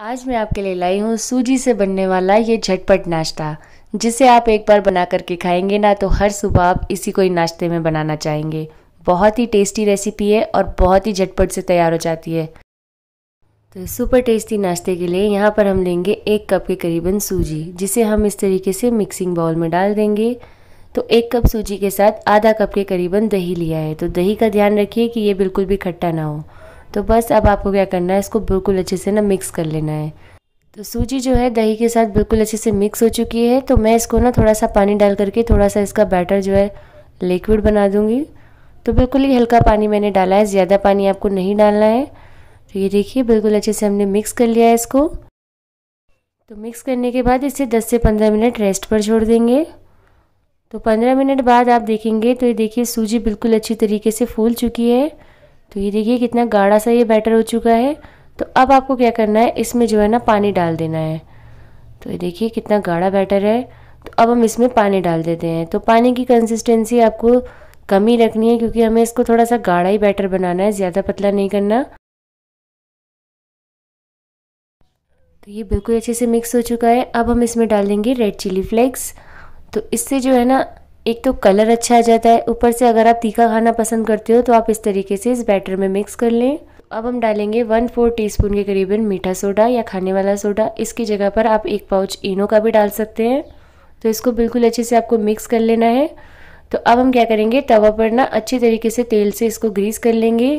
आज मैं आपके लिए लाई हूँ सूजी से बनने वाला ये झटपट नाश्ता जिसे आप एक बार बना करके खाएंगे ना तो हर सुबह आप इसी को ही नाश्ते में बनाना चाहेंगे बहुत ही टेस्टी रेसिपी है और बहुत ही झटपट से तैयार हो जाती है तो सुपर टेस्टी नाश्ते के लिए यहाँ पर हम लेंगे एक कप के करीबन सूजी जिसे हम इस तरीके से मिक्सिंग बाउल में डाल देंगे तो एक कप सूजी के साथ आधा कप के करीबन दही लिया है तो दही का ध्यान रखिए कि ये बिल्कुल भी खट्टा ना हो तो बस अब आपको क्या करना है इसको बिल्कुल अच्छे से ना मिक्स कर लेना है तो सूजी जो है दही के साथ बिल्कुल अच्छे से मिक्स हो चुकी है तो मैं इसको ना थोड़ा सा पानी डाल करके थोड़ा सा इसका बैटर जो है लिक्विड बना दूँगी तो बिल्कुल ही हल्का पानी मैंने डाला है ज़्यादा पानी आपको नहीं डालना है तो ये देखिए बिल्कुल अच्छे से हमने मिक्स कर लिया है इसको तो मिक्स करने के बाद इसे 10 से 15 मिनट रेस्ट पर छोड़ देंगे तो 15 मिनट बाद आप देखेंगे तो ये देखिए सूजी बिल्कुल अच्छी तरीके से फूल चुकी है तो ये देखिए कितना गाढ़ा सा ये बैटर हो चुका है तो अब आपको क्या करना है इसमें जो है ना पानी डाल देना है तो ये देखिए कितना गाढ़ा बैटर है तो अब हम इसमें पानी डाल देते हैं तो पानी की कंसिस्टेंसी आपको कम ही रखनी है क्योंकि हमें इसको थोड़ा सा गाढ़ा ही बैटर बनाना है ज़्यादा पतला नहीं करना तो ये बिल्कुल अच्छे से मिक्स हो चुका है अब हम इसमें डाल देंगे रेड चिली फ्लेक्स तो इससे जो है ना एक तो कलर अच्छा आ जाता है ऊपर से अगर आप तीखा खाना पसंद करते हो तो आप इस तरीके से इस बैटर में मिक्स कर लें अब हम डालेंगे वन फोर टीस्पून के करीबन मीठा सोडा या खाने वाला सोडा इसकी जगह पर आप एक पाउच इनो का भी डाल सकते हैं तो इसको बिल्कुल अच्छे से आपको मिक्स कर लेना है तो अब हम क्या करेंगे तवा पर ना अच्छे तरीके से तेल से इसको ग्रीस कर लेंगे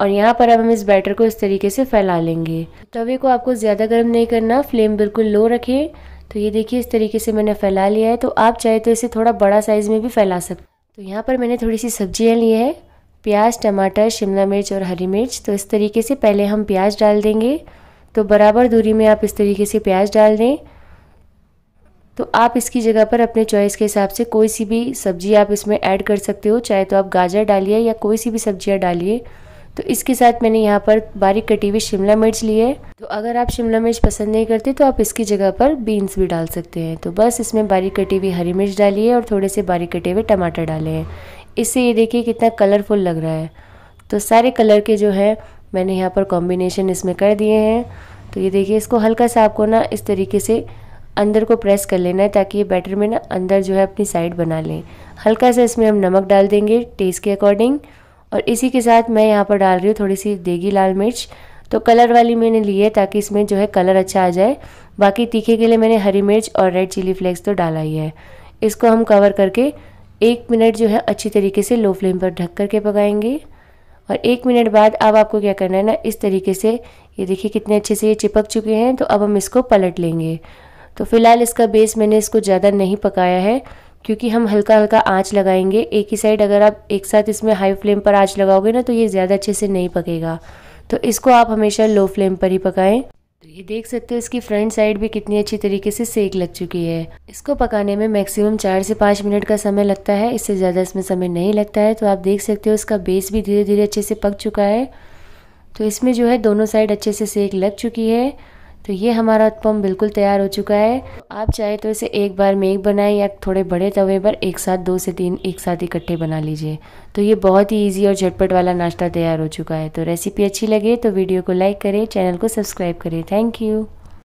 और यहाँ पर अब हम इस बैटर को इस तरीके से फैला लेंगे तवे को आपको ज़्यादा गर्म नहीं करना फ्लेम बिल्कुल लो रखें तो ये देखिए इस तरीके से मैंने फैला लिया है तो आप चाहे तो इसे थोड़ा बड़ा साइज़ में भी फैला सकते तो यहाँ पर मैंने थोड़ी सी सब्जियाँ ली है प्याज टमाटर शिमला मिर्च और हरी मिर्च तो इस तरीके से पहले हम प्याज डाल देंगे तो बराबर दूरी में आप इस तरीके से प्याज डाल दें तो आप इसकी जगह पर अपने चॉइस के हिसाब से कोई सी भी सब्ज़ी आप इसमें ऐड कर सकते हो चाहे तो आप गाजर डालिए या कोई सी भी सब्जियाँ डालिए तो इसके साथ मैंने यहाँ पर बारीक कटी हुई शिमला मिर्च ली है तो अगर आप शिमला मिर्च पसंद नहीं करते तो आप इसकी जगह पर बीन्स भी डाल सकते हैं तो बस इसमें बारीक कटी हुई हरी मिर्च डाली है और थोड़े से बारीक कटे हुए टमाटर डाले हैं इससे ये देखिए कितना कलरफुल लग रहा है तो सारे कलर के जो है मैंने यहाँ पर कॉम्बिनेशन इसमें कर दिए हैं तो ये देखिए इसको हल्का सा आपको ना इस तरीके से अंदर को प्रेस कर लेना है ताकि ये बैटर में ना अंदर जो है अपनी साइड बना लें हल्का सा इसमें हम नमक डाल देंगे टेस्ट के अकॉर्डिंग और इसी के साथ मैं यहाँ पर डाल रही हूँ थोड़ी सी देगी लाल मिर्च तो कलर वाली मैंने ली है ताकि इसमें जो है कलर अच्छा आ जाए बाकी तीखे के लिए मैंने हरी मिर्च और रेड चिली फ्लेक्स तो डाला ही है इसको हम कवर करके एक मिनट जो है अच्छी तरीके से लो फ्लेम पर ढक करके पकाएंगे और एक मिनट बाद अब आपको क्या करना है ना इस तरीके से ये देखिए कितने अच्छे से ये चिपक चुके हैं तो अब हम इसको पलट लेंगे तो फिलहाल इसका बेस मैंने इसको ज़्यादा नहीं पकाया है क्योंकि हम हल्का हल्का आँच लगाएंगे एक ही साइड अगर आप एक साथ इसमें हाई फ्लेम पर आँच लगाओगे ना तो ये ज़्यादा अच्छे से नहीं पकेगा तो इसको आप हमेशा लो फ्लेम पर ही पकाएं तो ये देख सकते हो इसकी फ्रंट साइड भी कितनी अच्छी तरीके से सेक लग चुकी है इसको पकाने में मैक्सिमम चार से पाँच मिनट का समय लगता है इससे ज़्यादा इसमें समय नहीं लगता है तो आप देख सकते हो इसका बेस भी धीरे धीरे अच्छे से पक चुका है तो इसमें जो है दोनों साइड अच्छे से सेक लग चुकी है तो ये हमारा उत्पम बिल्कुल तैयार हो चुका है आप चाहे तो इसे एक बार में एक बनाएं या थोड़े बड़े तवे पर एक साथ दो से तीन एक साथ इकट्ठे बना लीजिए तो ये बहुत ही ईजी और झटपट वाला नाश्ता तैयार हो चुका है तो रेसिपी अच्छी लगे तो वीडियो को लाइक करें चैनल को सब्सक्राइब करें थैंक यू